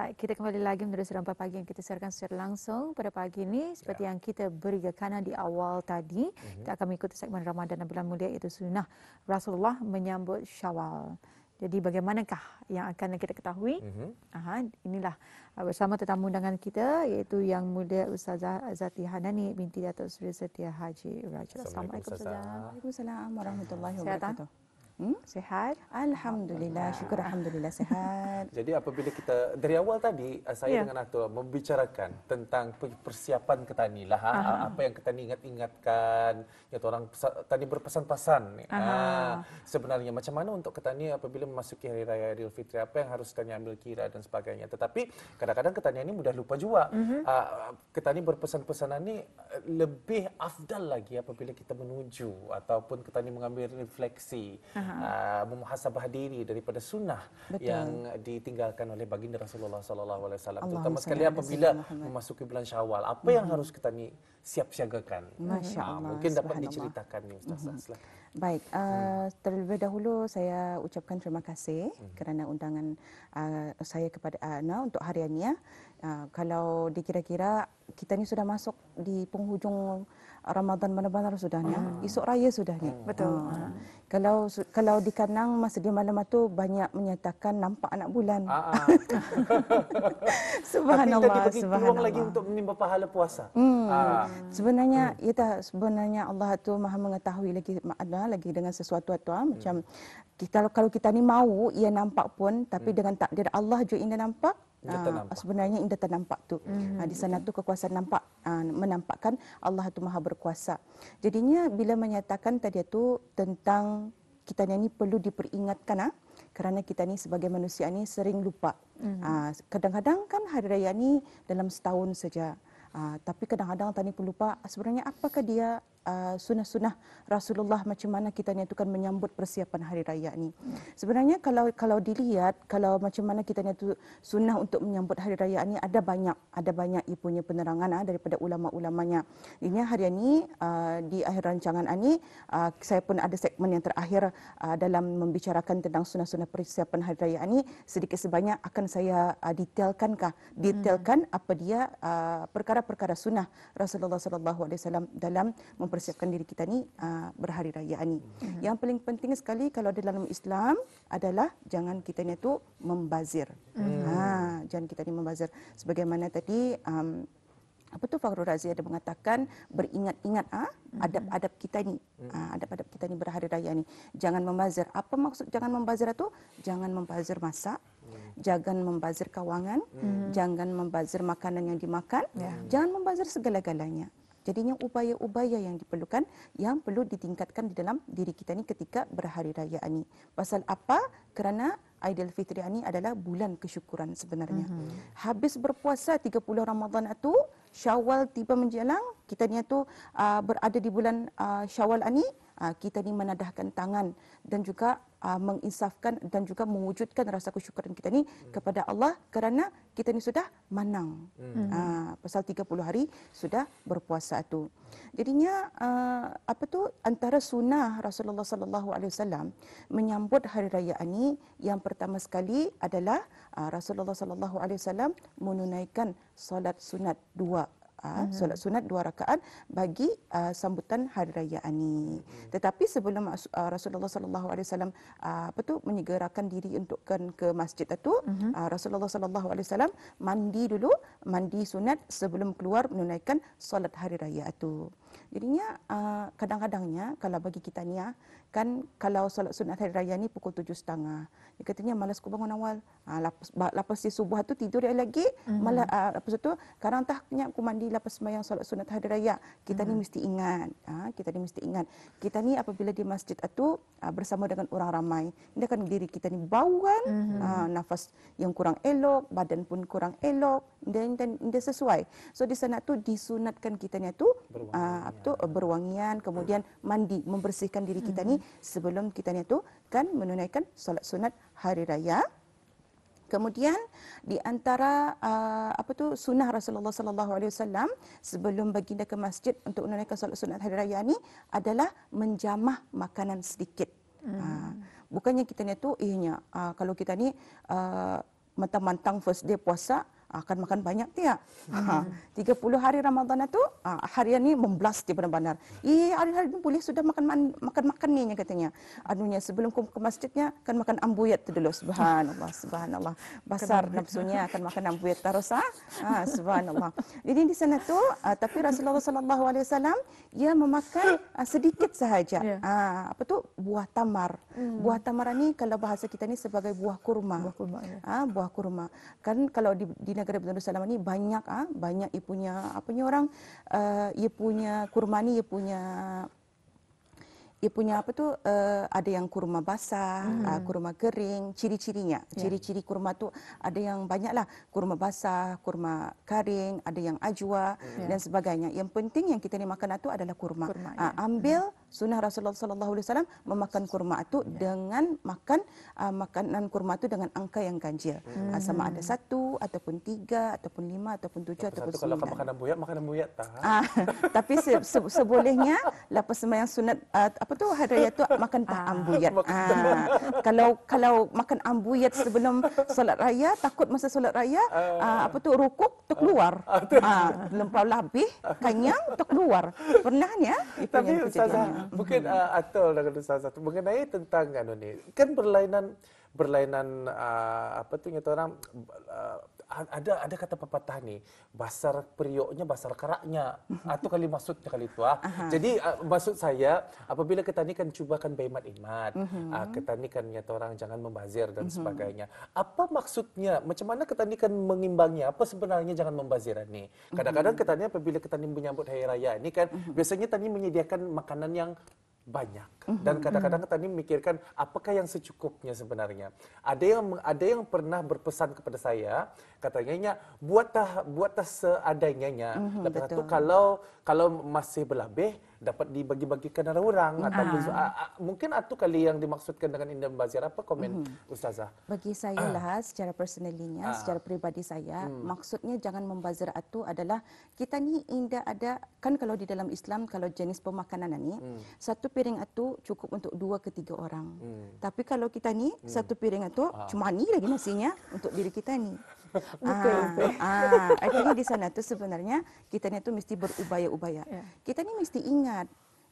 Baik, kita kembali lagi menerusi rompak pagi yang kita siarkan secara langsung pada pagi ini seperti ya. yang kita beri berikan di awal tadi. Uh-huh. Kita akan mengikuti segmen Ramadan dan bulan mulia iaitu sunnah Rasulullah menyambut Syawal. Jadi bagaimanakah yang akan kita ketahui? Uh-huh. Aha, inilah uh, bersama tetamu undangan kita iaitu yang mulia Ustazah Zati Hanani binti Datuk Seri Setia Haji Raja. Assalamualaikum Ustazah. Waalaikumsalam warahmatullahi ah? wabarakatuh. Hmm? Sihat? Alhamdulillah. Syukur Alhamdulillah sihat. Jadi apabila kita, dari awal tadi, eh, saya yeah. dengan Atul membicarakan tentang persiapan ketani lah. Ha? Apa yang ketani ingat-ingatkan. Yaitu orang tadi berpesan-pesan. Ha? Sebenarnya macam mana untuk ketani apabila memasuki hari raya Idul Fitri? Apa yang harus kita ambil kira dan sebagainya. Tetapi kadang-kadang ketani ini mudah lupa juga. Mm-hmm. Ha, ketani berpesan-pesan ini eh, lebih afdal lagi apabila kita menuju ataupun ketani mengambil refleksi. Ah, memuhasabah diri daripada sunnah Betul. yang ditinggalkan oleh baginda Rasulullah sallallahu alaihi wasallam terutama sekali apabila memasuki bulan Syawal apa hmm. yang harus kita ni siap-siagakan. Masya ah, Allah. mungkin dapat diceritakan ni Ustazah. Mm-hmm. Baik, uh, terlebih dahulu saya ucapkan terima kasih hmm kerana undangan uh, saya kepada eh, Ana uh, untuk hari ini. Uh, ya. kalau dikira-kira kita ni sudah masuk di penghujung Ramadan benar-benar sudahnya. Mm. Esok raya sudahnya. Mm. Betul. Uh, mm. Kalau kalau di Kanang masa di malam itu banyak menyatakan nampak anak bulan. Ah, subhanallah. Tapi kita diberi peluang lagi untuk menimba pahala puasa. Mm. Uh sebenarnya hmm. ya tak sebenarnya Allah tu Maha mengetahui lagi makna lagi dengan sesuatu tu hmm. macam kita kalau kita ni mau ia nampak pun tapi hmm. dengan takdir Allah je ini nampak Uh, sebenarnya indah ternampak tu mm-hmm. di sana tu kekuasaan nampak uh, menampakkan Allah tu maha berkuasa jadinya bila menyatakan tadi tu tentang kita ni perlu diperingatkan uh, kerana kita ni sebagai manusia ni sering lupa mm-hmm. kadang-kadang kan hari raya ni dalam setahun saja mm-hmm. Ah, tapi kadang-kadang tani pun lupa sebenarnya apakah dia Uh, sunnah-sunnah Rasulullah macam mana kita niatukan menyambut persiapan hari raya ni. Sebenarnya kalau kalau dilihat kalau macam mana kita niat sunnah untuk menyambut hari raya ni ada banyak ada banyak ia punya penerangan ah, daripada ulama-ulamanya. Ini hari ini uh, di akhir rancangan ini uh, saya pun ada segmen yang terakhir dalam membicarakan tentang sunnah-sunnah persiapan hari raya ini sedikit sebanyak akan saya ah, detailkan kah detailkan hmm. apa dia perkara-perkara sunnah Rasulullah sallallahu alaihi wasallam dalam mempersiapkan diri kita ni uh, berhari raya ni. Mm-hmm. Yang paling penting sekali kalau ada dalam Islam adalah jangan kita ni tu membazir. mm Ha, jangan kita ni membazir. Sebagaimana tadi um, apa tu Fakhrul Razi ada mengatakan beringat-ingat ah ha, mhm. adab-adab kita ni. Mhm. Ah, adab-adab kita ni berhari raya ni. Jangan membazir. Apa maksud jangan membazir tu? Jangan membazir masa, mhm. Jangan membazir kewangan, jangan membazir makanan yang dimakan, ya. jangan membazir segala-galanya. Jadinya upaya-upaya yang diperlukan yang perlu ditingkatkan di dalam diri kita ni ketika berhari raya ni. Pasal apa? Kerana Aidilfitri ini adalah bulan kesyukuran sebenarnya. Mm-hmm. Habis berpuasa 30 ramadhan itu, Syawal tiba menjelang, kita ni tu uh, berada di bulan uh, Syawal ini, Ah, kita ni menadahkan tangan dan juga ah, menginsafkan dan juga mewujudkan rasa kesyukuran kita ni hmm. kepada Allah kerana kita ni sudah menang. Hmm. Uh, pasal 30 hari sudah berpuasa tu. Jadinya apa tu antara sunnah Rasulullah sallallahu alaihi wasallam menyambut hari raya ini yang pertama sekali adalah Rasulullah sallallahu alaihi wasallam menunaikan salat sunat dua rakaat, ah, mm-hmm. solat sunat dua rakaat bagi uh, sambutan hari raya ini. Mm-hmm. Tetapi sebelum uh, Rasulullah Alaihi Wasallam apa tu menyegerakan diri untuk ke, ke masjid itu, mm-hmm. uh, Rasulullah SAW mandi dulu, mandi sunat sebelum keluar menunaikan solat hari raya itu. Jadinya uh, kadang-kadangnya kalau bagi kita ni kan kalau solat sunat hari raya ni pukul 7.30. Dia katanya malas aku bangun awal. Ha, lapas, si subuh tu tidur dia lagi. Mm-hmm. Malas, ha, ah, lepas tu, sekarang tak punya aku mandi lepas semayang solat sunat hari raya. Kita mm-hmm. ni mhm. mesti ingat. Ha, kita ni mesti ingat. Kita ni apabila di masjid itu ha, bersama dengan orang ramai. Ini akan diri kita ni bau kan. Mm-hmm. Ha, nafas yang kurang elok. Badan pun kurang elok. Dan, dan, dan dia sesuai. So di sana tu disunatkan kita ni tu berwangian. Ha, tu, berwangian. Kemudian mandi. Membersihkan diri kita mm-hmm. ni sebelum kita tu kan menunaikan solat sunat hari raya. Kemudian di antara uh, apa tu sunnah Rasulullah sallallahu alaihi wasallam sebelum baginda ke masjid untuk menunaikan solat sunat hari raya ni adalah menjamah makanan sedikit. Hmm. Uh, bukannya kita ni tu ihnya uh, ah, kalau kita ni uh, mentang-mentang first day puasa akan makan banyak tiak. Hmm. Ha, 30 hari Ramadhan itu, ha, hari ini memblast di benar-benar. Eh, hari-hari ini boleh sudah makan makan makan ni katanya. Anunya sebelum ke, masjidnya akan makan ambuyat tu dulu. Subhanallah, subhanallah. Basar nafsunya akan makan ambuyat terus ah. Ha? ha, subhanallah. Jadi di sana tu ha, tapi Rasulullah SAW alaihi ia memakan ha, sedikit sahaja. Ya. Ha, apa tu? Buah tamar. Hmm. Buah tamar ni kalau bahasa kita ni sebagai buah kurma. Buah kurma. Ya. Ha, buah kurma. Kan kalau di, di negara Darul Salam ni banyak ah ha? banyak ia punya apa ni orang uh, eh, ia punya kurma ni ia punya ia punya apa tu uh, ada yang kurma basah, hmm. uh, kurma kering, ciri-cirinya. Yeah. Ciri-ciri kurma tu ada yang banyaklah, kurma basah, kurma kering, ada yang ajwa yeah. dan sebagainya. Yang penting yang kita ni makan lah tu adalah kurma. kurma uh, ah, yeah. Ambil hmm sunnah Rasulullah sallallahu alaihi wasallam memakan kurma itu yeah. dengan makan uh, makanan kurma itu dengan angka yang ganjil. Hmm. Uh, sama ada satu ataupun tiga ataupun lima ataupun tujuh lapa ataupun sembilan. Kalau makan buyat, makan buyat tak. Uh, tapi se- se- sebolehnya lepas sembahyang sunat uh, apa tu hari raya tu makan tak ambuyat. Uh, kalau kalau makan ambuyat sebelum solat raya takut masa solat raya uh, apa tu rukuk tu keluar uh, uh, uh, lempau labih kenyang keluar Pernahnya itu tapi yang kejadian mungkin uh, atol dan salah satu mengenai tentang kan ni kan berlainan berlainan uh, apa tu kata orang uh, ada ada kata pepatah ni basar periuknya basar keraknya atau ah, kali maksudnya kali itu ah. Jadi uh, maksud saya apabila kita ni kan cubakan baimat imat, uh-huh. Mhm. uh, ah, kita ni kan nyata orang jangan membazir dan uh-huh. sebagainya. Apa maksudnya? Macam mana kita ni kan mengimbangnya? Apa sebenarnya jangan membazir ni? Mhm. Kadang-kadang kita ni apabila kita ni menyambut hari raya ni kan uh-huh. biasanya kita menyediakan makanan yang banyak dan kadang-kadang kita ni memikirkan apakah yang secukupnya sebenarnya ada yang ada yang pernah berpesan kepada saya katanya nya buat tah buat tah seadanya nya mm -hmm, satu kalau kalau masih berlebih dapat dibagi-bagikan orang orang mm -hmm. atau uh -huh. mungkin atu kali yang dimaksudkan dengan indah bazir apa komen mm -hmm. ustazah bagi saya lah secara personalinya uh secara pribadi saya mm maksudnya jangan membazir atu adalah kita ni indah ada kan kalau di dalam Islam kalau jenis pemakanan ni mm. satu piring atu cukup untuk dua ke tiga orang mm. tapi kalau kita ni mm. satu piring atu uh ah. cuma ni lagi nasinya untuk diri kita ni Ah, Ah, artinya di sana tu sebenarnya kita ni tu mesti berubaya-ubaya. Yeah. Kita ni mesti ingat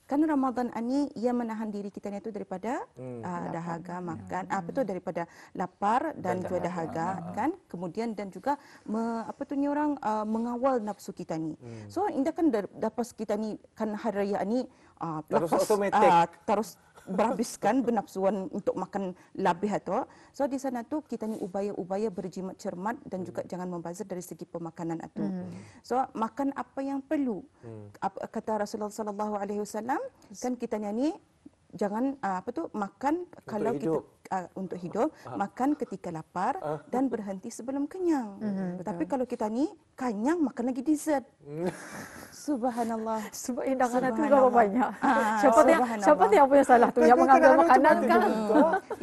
kan Ramadan ini ia menahan diri kita ni tu daripada hmm. uh, dahaga hmm. makan ah, hmm. apa tu daripada lapar dan, dan juga dahaga, dahaga ah, kan kemudian dan juga me, apa tu ni orang uh, mengawal nafsu kita ni hmm. so indah kan dapat kita ni kan hari raya ni uh, terus otomatik uh, terus berhabiskan bernafsuan untuk makan lebih atau so di sana tu kita ni ubaya-ubaya berjimat cermat dan juga hmm. jangan membazir dari segi pemakanan atau hmm. so makan apa yang perlu hmm. kata Rasulullah sallallahu alaihi wasallam kan kita ni jangan uh, apa tu makan untuk kalau hidup. kita uh, untuk hidup ah. makan ketika lapar ah. dan berhenti sebelum kenyang. Mm-hmm. Tapi kalau kita ni kenyang makan lagi dessert. Subhanallah. Sebab indahkan tu berapa banyak. Ah, siapa tu yang siapa tu yang punya salah tu yang mengambil makanan kan?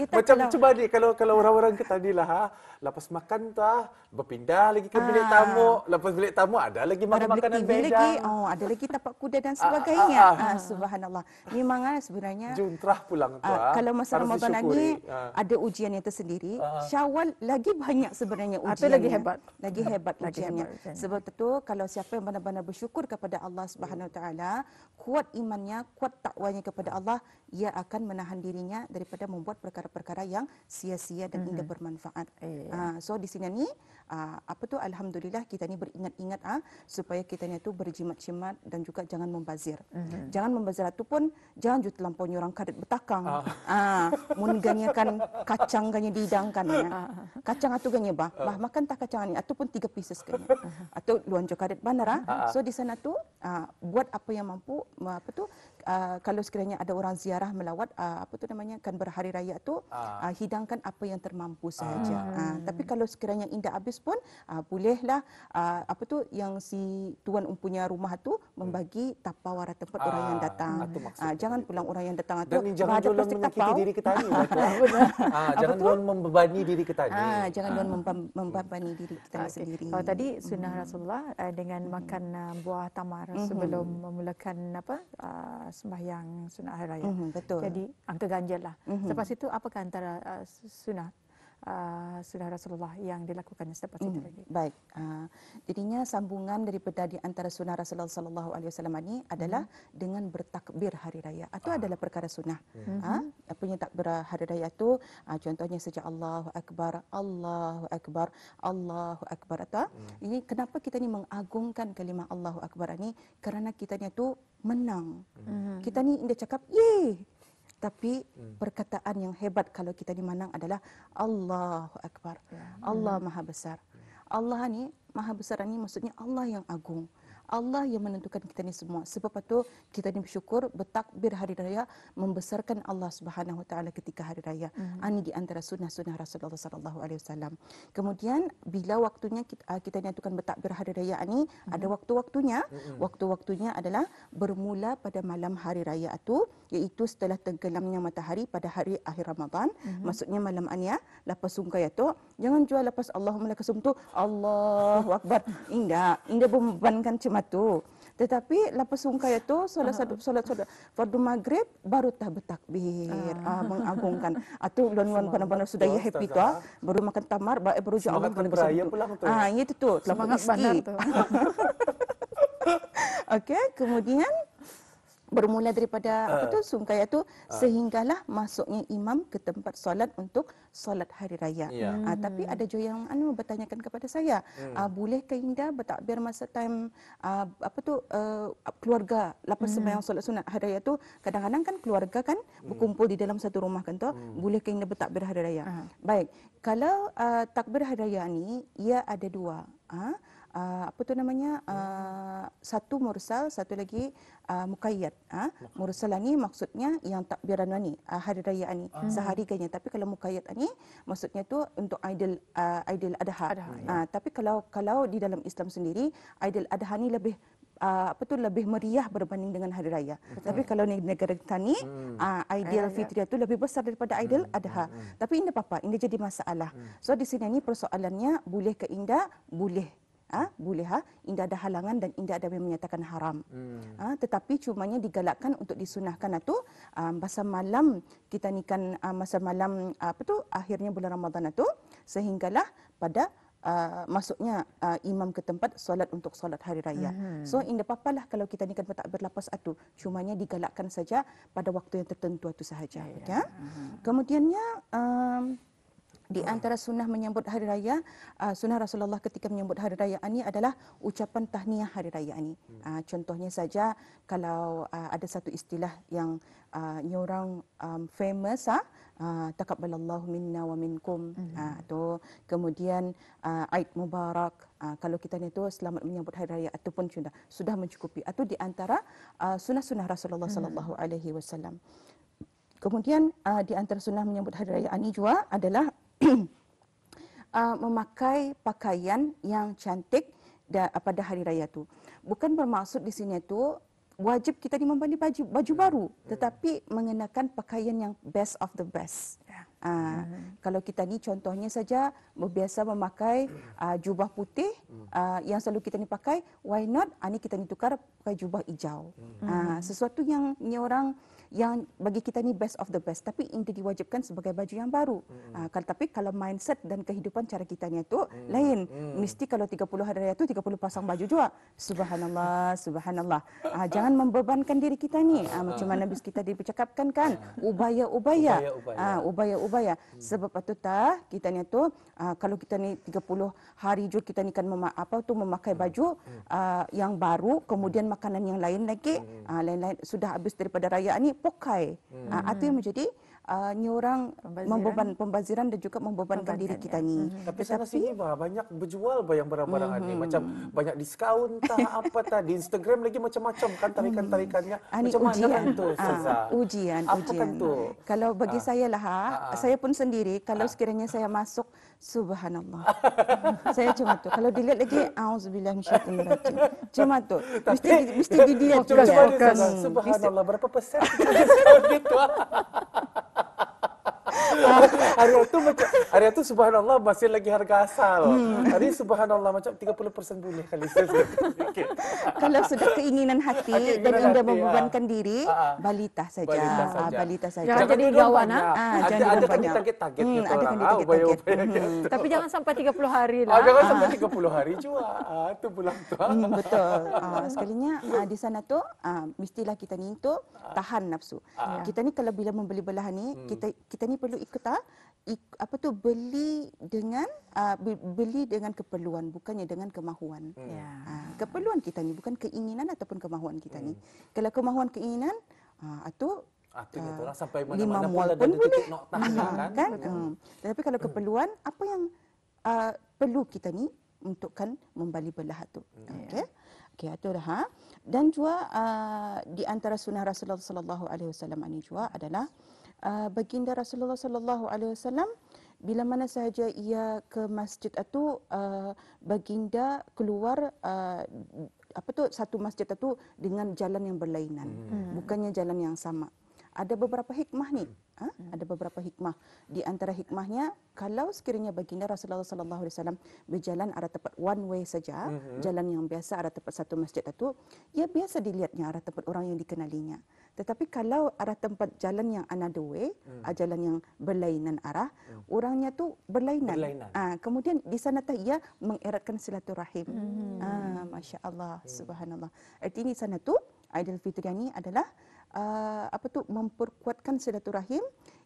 Macam cuba ni kalau kalau orang-orang ketadilah ha Lepas makan tah, berpindah lagi ke bilik ah. tamu. Lepas bilik tamu ada lagi makan makanan beda. Ada lagi, oh, ada lagi tapak kuda dan ah, ah, sebagainya. Ah, ah, ah, ah. subhanallah. Memang ah, sebenarnya juntrah pulang tu. Ah, kalau masa Ramadan ni ah. ada ujian yang tersendiri. Ah. Syawal lagi banyak sebenarnya ujian. Ya. Atau lagi hebat. Lagi hebat lagi ujiannya. Hebat. Sebab tu kalau siapa yang benar-benar bersyukur kepada Allah Subhanahu Wa Taala, kuat imannya, kuat takwanya kepada Allah, ia akan menahan dirinya daripada membuat perkara-perkara yang sia-sia dan mm -hmm. tidak bermanfaat. Yeah. Uh, so di sini ni Ah, apa tu alhamdulillah kita ni beringat-ingat ah supaya kita ni tu berjimat-jimat dan juga jangan membazir. Mm-hmm. Jangan membazir tu pun jangan jut lampau orang kadet betakang. Ah, ah mun ganya kan kacang ganya didangkan ya. Ah. Kacang atu ganya bah, ah. bah makan tak kacang ni ataupun tiga pieces ganya. Atau luan jo kadet banar ah. So di sana tu ah, buat apa yang mampu apa tu Uh, kalau sekiranya ada orang ziarah melawat uh, apa tu namanya kan berhari raya tu uh. Uh, hidangkan apa yang termampu saja uh. uh, tapi kalau sekiranya indah habis habis pun uh, bolehlah uh, apa tu yang si tuan umpunya rumah tu membagi tapawara tempat uh, orang yang ah, datang. Uh, jangan pulang orang yang datang atau jangan jual menyakiti tapau. diri kita ni. Ah jangan jual membebani diri kita ni. jangan jual membebani diri kita okay. sendiri. Kalau tadi mhm. sunnah hmm. Rasulullah uh, dengan hmm. makan uh, buah tamar hmm. sebelum memulakan apa uh, sembahyang sunnah hari raya. Hmm, betul. Jadi angka ganjil lah. Hmm. Selepas itu apakah antara uh, sunnah uh, ah, sudah Rasulullah yang dilakukannya setiap hmm. lagi. Baik. Uh, jadinya sambungan daripada di antara sunnah Rasulullah sallallahu alaihi wasallam ini adalah hmm. dengan bertakbir hari raya. Itu ah. adalah perkara sunnah. Hmm. Uh, punya takbir hari raya itu uh, contohnya sejak Allahu akbar, Allahu akbar, Allahu akbar atau hmm. ini kenapa kita ni mengagungkan kalimah Allahu akbar ini kerana kita ni tu menang. Hmm. Kita ni dia cakap, "Yeay!" Tapi hmm. perkataan yang hebat kalau kita dimanang adalah Allahu akbar. Ya. Allah hmm. Maha besar. Allah ni Maha besar ni maksudnya Allah yang agung. Hmm. Allah yang menentukan kita ni semua. Sebab itu kita ni bersyukur bertakbir hari raya membesarkan Allah Subhanahu Wa Taala ketika hari raya. hmm Ini di antara sunnah-sunnah Rasulullah Sallallahu Alaihi Wasallam. Kemudian bila waktunya ah, kita, kita ni tentukan bertakbir hari raya ini hmm ada waktu-waktunya. hmm Waktu-waktunya adalah bermula pada malam hari raya itu iaitu setelah tenggelamnya matahari pada hari akhir Ramadan. Mm-hmm. Maksudnya malam ania lepas sungkai itu jangan jual lepas Allahumma lakasum tu Allah wakbar. Indah. Indah membebankan cuma matu. Tetapi lepas sungkai itu solat solat solat solat fardu maghrib baru tak betakbir ah. Uh, mengagungkan. Atau uh, lawan lawan pada sudah ya happy tu ah. baru makan tamar baru baru jauh lagi pada pesan. Ah itu tu lepas sungkai. Okay, kemudian bermula daripada uh. apa ah. tu sungkai itu uh. Ah. sehinggalah masuknya imam ke tempat solat untuk solat hari raya. Yeah. Ya. Hmm. Uh, tapi ada juga yang anu bertanyakan kepada saya, hmm. uh, ah, boleh ke indah bertakbir masa time uh, apa tu uh, keluarga lepas hmm. sembahyang solat sunat hari raya tu kadang-kadang kan keluarga kan hmm. berkumpul di dalam satu rumah kan tu, hmm. boleh ke indah bertakbir hari raya. Uh. Baik, kalau uh, takbir hari raya ni ia ada dua. Uh, uh, apa tu namanya uh, satu mursal satu lagi uh, ah, mukayyad uh, mursal ni maksudnya yang takbiran ni uh, hari raya ni hmm. sehari ganya tapi kalau mukayyad ni maksudnya tu untuk idul uh, idul adha, adha hmm. uh, tapi kalau kalau di dalam Islam sendiri idul adha ni lebih Uh, apa tu lebih meriah berbanding dengan hari raya. Betul. Tapi kalau ni negara kita ni, hmm. uh, ideal ya, ya. fitriah tu lebih besar daripada hmm, ideal hmm. adha. Hmm. Tapi ini apa? Ini jadi masalah. Hmm. So di sini ni persoalannya boleh ke indah? Boleh ha, boleh ha, indah ada halangan dan indah ada yang menyatakan haram. Hmm. Ha, tetapi cumanya digalakkan untuk disunahkan atau um, ha, masa malam kita nikan uh, ha, masa malam apa tu akhirnya bulan Ramadhan itu sehinggalah pada Uh, masuknya uh, imam ke tempat solat untuk solat hari raya. Hmm. So in the papa lah kalau kita ni kan tak berlapas cuma nya digalakkan saja pada waktu yang tertentu atu sahaja. Yeah. Okay? Ya. Ya? Hmm. Kemudiannya di hmm. antara sunnah menyambut hari raya, uh, sunnah Rasulullah ketika menyambut hari raya ini adalah ucapan tahniah hari raya ini. Uh, contohnya saja, kalau uh, ada satu istilah yang uh, orang um, famous, uh, takabbalallahu minna wa minkum, hmm. atau uh, kemudian uh, Aid Mubarak, uh, kalau kita ni tu selamat menyambut hari raya ataupun sudah sudah mencukupi. Atau di antara uh, sunnah-sunnah Rasulullah sallallahu alaihi wasallam. Kemudian uh, di antara sunnah menyambut hari raya ini juga adalah uh, memakai pakaian yang cantik da- ah, pada hari raya tu. Bukan bermaksud di sini tu wajib kita ni membeli baju baju hmm. baru hmm. tetapi mengenakan pakaian yang best of the best. Uh, hmm Kalau kita ni contohnya saja biasa memakai uh, jubah putih uh, yang selalu kita ni pakai, why not? Ani uh, kita ni tukar pakai jubah hijau. hmm Uh, sesuatu yang ni orang yang bagi kita ni best of the best tapi ini diwajibkan sebagai baju yang baru. Mm-hmm. Uh, tapi kalau mindset dan kehidupan cara kita ni tu mm lain. mm Mesti kalau 30 hari raya tu 30 pasang baju juga. Subhanallah, subhanallah. Uh, jangan membebankan diri kita ni. Uh, macam mana bis kita dipercakapkan kan? Ubaya-ubaya. ubaya-ubaya. Uh, hmm. Sebab patutlah kita ni tu uh, kalau kita ni 30 hari juga kita ni kan mem- apa tu memakai mm. baju uh, yang baru kemudian makanan yang lain lagi uh, lain-lain sudah habis daripada raya ni pokai. Hmm. Uh, itu yang menjadi uh, ni orang membeban pembaziran dan juga membebankan diri kita ya. ni. Hmm. Tapi sana sini bah, banyak berjual bah barang-barang hmm ni hmm, macam hmm, banyak diskaun tah apa tah di Instagram lagi macam-macam kan tarikan-tarikannya. Ani, ah, macam ujian. mana tu ah, Saza? Uh, ujian, apa ujian. Kan tu? Kalau bagi uh, saya lah, uh, saya pun sendiri kalau uh, sekiranya saya masuk Subhanallah. saya cuma tu. Kalau dilihat lagi, auzubillah minasyaitanir rajim. Cuma tu. Mesti mesti dilihat juga. Subhanallah. Berapa persen? Begitu. Arya tu macam Arya tu subhanallah masih lagi harga asal. Hmm. Hari subhanallah macam 30% boleh kali sales. Kalau sudah keinginan hati okay, dan anda membebankan ha. diri, ha. balita saja. Balita saja. Jangan, jadi gawan ah. jangan ada target target gitu. Hmm, target hmm. target. Tapi jangan sampai 30 hari lah. jangan ah. sampai 30 hari juga. Ah, itu pulang tu. Hmm, betul. Ah, sekalinya di sana tu ah, mestilah kita ni tu tahan nafsu. Kita ni kalau bila membeli belah ni, hmm. kita kita ni perlu kita apa tu beli dengan uh, beli dengan keperluan bukannya dengan kemahuan. Hmm. Uh, keperluan kita ni bukan keinginan ataupun kemahuan kita hmm. ni. Kalau kemahuan keinginan uh, atau Artinya sampai mana-mana pun, pun ada boleh. titik ah, kan. kan? Hmm. Tapi kalau hmm. keperluan apa yang uh, perlu kita ni untuk kan membeli belah itu. Hmm. Okey. Ya. Okey itu dah. Ha? Dan juga uh, di antara sunnah Rasulullah sallallahu alaihi wasallam ini juga adalah Ah, baginda Rasulullah sallallahu alaihi wasallam bila mana sahaja ia ke masjid itu uh, baginda keluar uh, apa tu satu masjid itu dengan jalan yang berlainan hmm. bukannya jalan yang sama ada beberapa hikmah ni. Hmm. Ha? Hmm. Ada beberapa hikmah. Di antara hikmahnya, kalau sekiranya baginda Rasulullah Sallallahu Alaihi Wasallam berjalan arah tempat one way saja, uh-huh. jalan yang biasa arah tempat satu masjid itu, ia ya biasa dilihatnya arah tempat orang yang dikenalinya. Tetapi kalau arah tempat jalan yang another way, uh jalan yang berlainan arah, uh orangnya tu berlainan. berlainan. Ha, kemudian di sana tu ia mengeratkan silaturahim. Uh-huh. Ha, Masya Allah, uh Subhanallah. Artinya di sana tu, Aidilfitri ini adalah uh, apa tu memperkuatkan silaturahim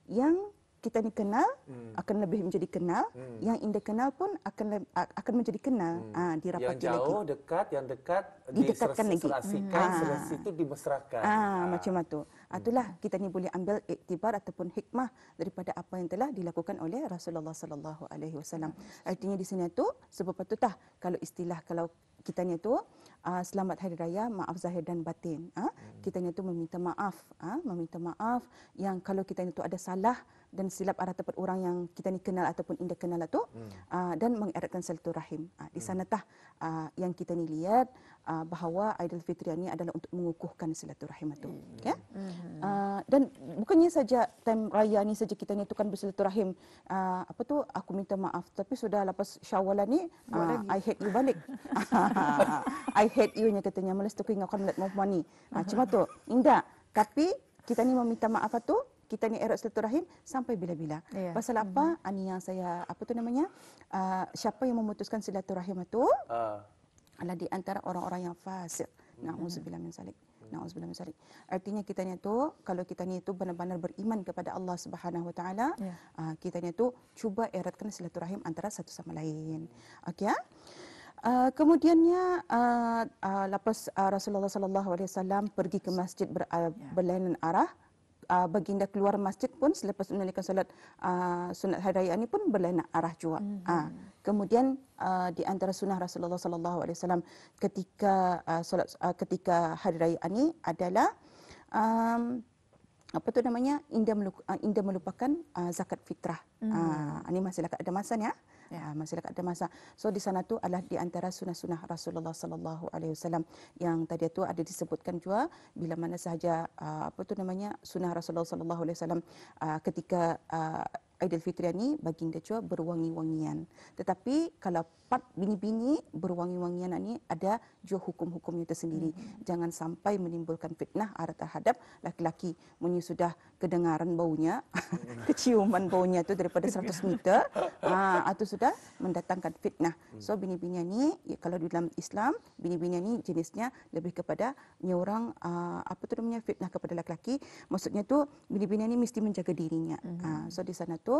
yang kita ni kenal hmm. akan lebih menjadi kenal hmm. yang indah kenal pun akan akan menjadi kenal hmm. ha, dirapati lagi yang jauh dekat yang dekat didekatkan diseras, lagi serasikan hmm. serasi itu dimesrakan ha, ha. macam tu ah, ah. Hmm. itulah hmm. kita ni boleh ambil iktibar ataupun hikmah daripada apa yang telah dilakukan oleh Rasulullah sallallahu alaihi wasallam artinya di sini tu sebab patutah kalau istilah kalau kita ni tu uh, selamat hari raya maaf zahir dan batin ha? hmm. kita itu meminta maaf ha? meminta maaf yang kalau kita itu ada salah dan silap arah tempat orang yang kita ni kenal ataupun indah kenal itu lah hmm. uh, dan mengeratkan silaturahim uh, di hmm. sanatah uh, yang kita ni lihat uh, bahawa Fitri ini adalah untuk mengukuhkan silaturahim itu. Mm. Mm-hmm. Yeah? mm mm-hmm. Uh, dan bukannya saja time raya ni saja kita ni tukan bersilaturahim. Uh, apa tu? Aku minta maaf. Tapi sudah lepas syawalan ni, uh, I hate you balik. I hate you nya katanya. Malas tu kena kan melihat mampuan ni. Ah, mm-hmm. Cuma tu. Indah. Tapi kita ni meminta maaf tu, kita ni erat silaturahim sampai bila-bila. Yeah. Pasal apa? Mm-hmm. Ani yang saya apa tu namanya? Uh, siapa yang memutuskan silaturahim itu? Uh adalah di antara orang-orang yang fasik. Hmm. Nauzubillah min zalik. Nauzubillah min zalik. Artinya kita ni tu kalau kita ni tu benar-benar beriman kepada Allah Subhanahu Wa Taala, ya. ah, kita ni tu cuba eratkan silaturahim antara satu sama lain. Okey ya? Uh, kemudiannya uh, uh, lepas uh, Rasulullah sallallahu alaihi wasallam pergi ke masjid ber, uh, ya. berlainan arah uh, baginda keluar masjid pun selepas menunaikan solat uh, sunat hari raya ini pun berlainan arah juga. Hmm. Uh, kemudian uh, di antara sunnah Rasulullah sallallahu alaihi wasallam ketika uh, solat uh, ketika hari raya ini adalah um, apa tu namanya indah uh, melupakan uh, zakat fitrah. Hmm. ini masih lah, ada masa ya ya masih ada masa so di sana tu adalah di antara sunah-sunah Rasulullah sallallahu alaihi wasallam yang tadi tu ada disebutkan juga bila mana sahaja ah, apa tu namanya sunah Rasulullah sallallahu alaihi wasallam ah, ketika uh, Aidilfitria ni baginda cua berwangi-wangian. Tetapi kalau part bini-bini berwangi-wangian ni ada juga hukum-hukumnya tersendiri. Mm-hmm. Jangan sampai menimbulkan fitnah arah terhadap laki-laki punya sudah kedengaran baunya, mm-hmm. keciuman baunya tu daripada 100 meter, ha, atau ah, ah, sudah mendatangkan fitnah. Hmm. So bini-bini ni ya, kalau di dalam Islam, bini-bini ni jenisnya lebih kepada orang uh, ah, apa tu namanya fitnah kepada laki-laki. Maksudnya tu bini-bini ni mesti menjaga dirinya. Mm-hmm. Ha, so di sana tu itu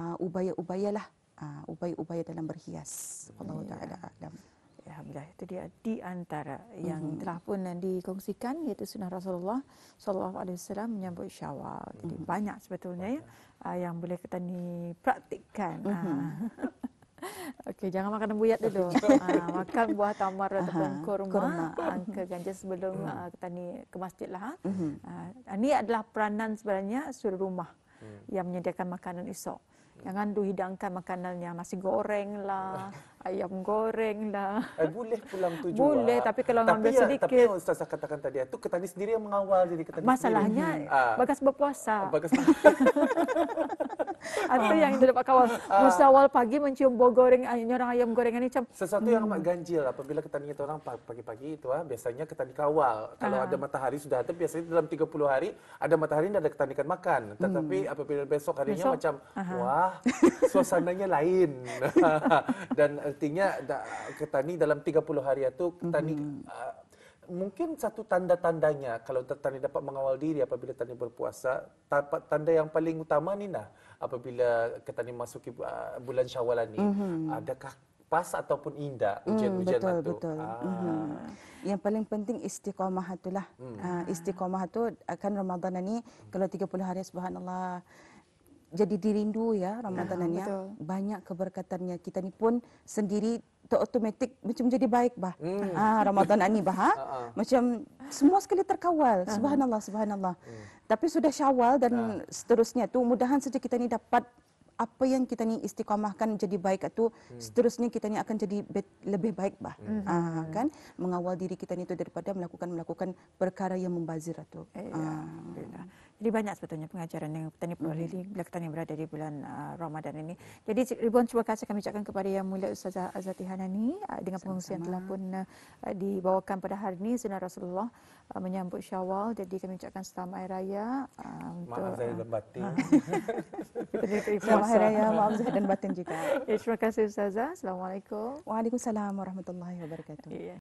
uh, ah, upaya-upayalah uh, ah, upaya-upaya dalam berhias. Allah yeah. taala alam. Alhamdulillah itu dia di antara yang mm-hmm. telah pun dikongsikan iaitu sunnah Rasulullah sallallahu alaihi wasallam menyambut Syawal. Jadi mm-hmm. banyak sebetulnya ya ah, yang boleh kita ni praktikkan. Mm-hmm. Okey, jangan makan buyat dulu. ha, makan buah tamar ataupun kurma, kurma. Mm-hmm. angka ganja sebelum uh, kita ni ke masjid lah. Ha. Mm-hmm. uh ini adalah peranan sebenarnya suri rumah hmm. yang menyediakan makanan esok. Jangan tu hidangkan makanan yang nasi goreng lah, ayam goreng lah. Eh, boleh pulang tu juga. Boleh tapi kalau tapi ambil ya, sedikit. Tapi yang Ustaz katakan tadi, itu ketani sendiri yang mengawal jadi ketani Masalahnya, sendiri. Masalahnya ah. bagas berpuasa. Bagas Apa yang kita ah. dapat kawal? Ah. Mesti awal pagi mencium bau goreng, ah, nyorang ayam gorengan ini macam... Sesuatu yang hmm. amat ganjil apabila kita kita orang pagi-pagi itu biasanya kita dikawal. Kalau ada matahari sudah ada, biasanya dalam 30 hari ada matahari dan ada kita akan makan. Hmm. Tetapi apabila besok harinya macam, wah suasananya lain. dan artinya kita ni dalam 30 hari itu, kita ni... Hmm mungkin satu tanda-tandanya kalau tanda dapat mengawal diri apabila tanda berpuasa, tanda yang paling utama ni nah apabila kita masuki ah, bulan Syawal ni, mm-hmm. adakah pas ataupun indah hmm, ujian-ujian hmm, itu. Ah. Mm-hmm. Yang paling penting istiqamah itulah. Mm. Uh, ah, istiqamah itu akan Ramadan ni hmm. kalau 30 hari subhanallah jadi dirindu ya ramadhanannya, ni. Ya, banyak keberkatannya. Kita ni pun sendiri tak otomatik macam jadi baik bah. Hmm. Ah Ramadan ni bah. Ha? Uh-huh. Macam semua sekali terkawal. Uh-huh. Subhanallah, subhanallah. Hmm. Tapi sudah Syawal dan uh. seterusnya tu mudahan saja kita ni dapat apa yang kita ni istiqamahkan jadi baik tu hmm. seterusnya kita ni akan jadi lebih baik bah. Hmm. Ah kan? Mengawal diri kita ni tu daripada melakukan melakukan perkara yang membazir tu. Eh, ah. Ya. Jadi banyak sebetulnya pengajaran yang petani perlu mm-hmm. ini bila kita berada di bulan uh, Ramadan ini. Jadi Ribuan, terima kasih kami ucapkan kepada Yang Mulia Ustazah Azati Hanani uh, dengan pengungsi yang telah pun uh, dibawakan pada hari ini. Sunnah Rasulullah uh, menyambut syawal. Jadi kami ucapkan selamat hari raya. Uh, untuk, maaf saya dan selamat hari raya. Maaf saya dan batin juga. Ya, terima kasih Ustazah. Assalamualaikum. Waalaikumsalam warahmatullahi wabarakatuh. Yeah.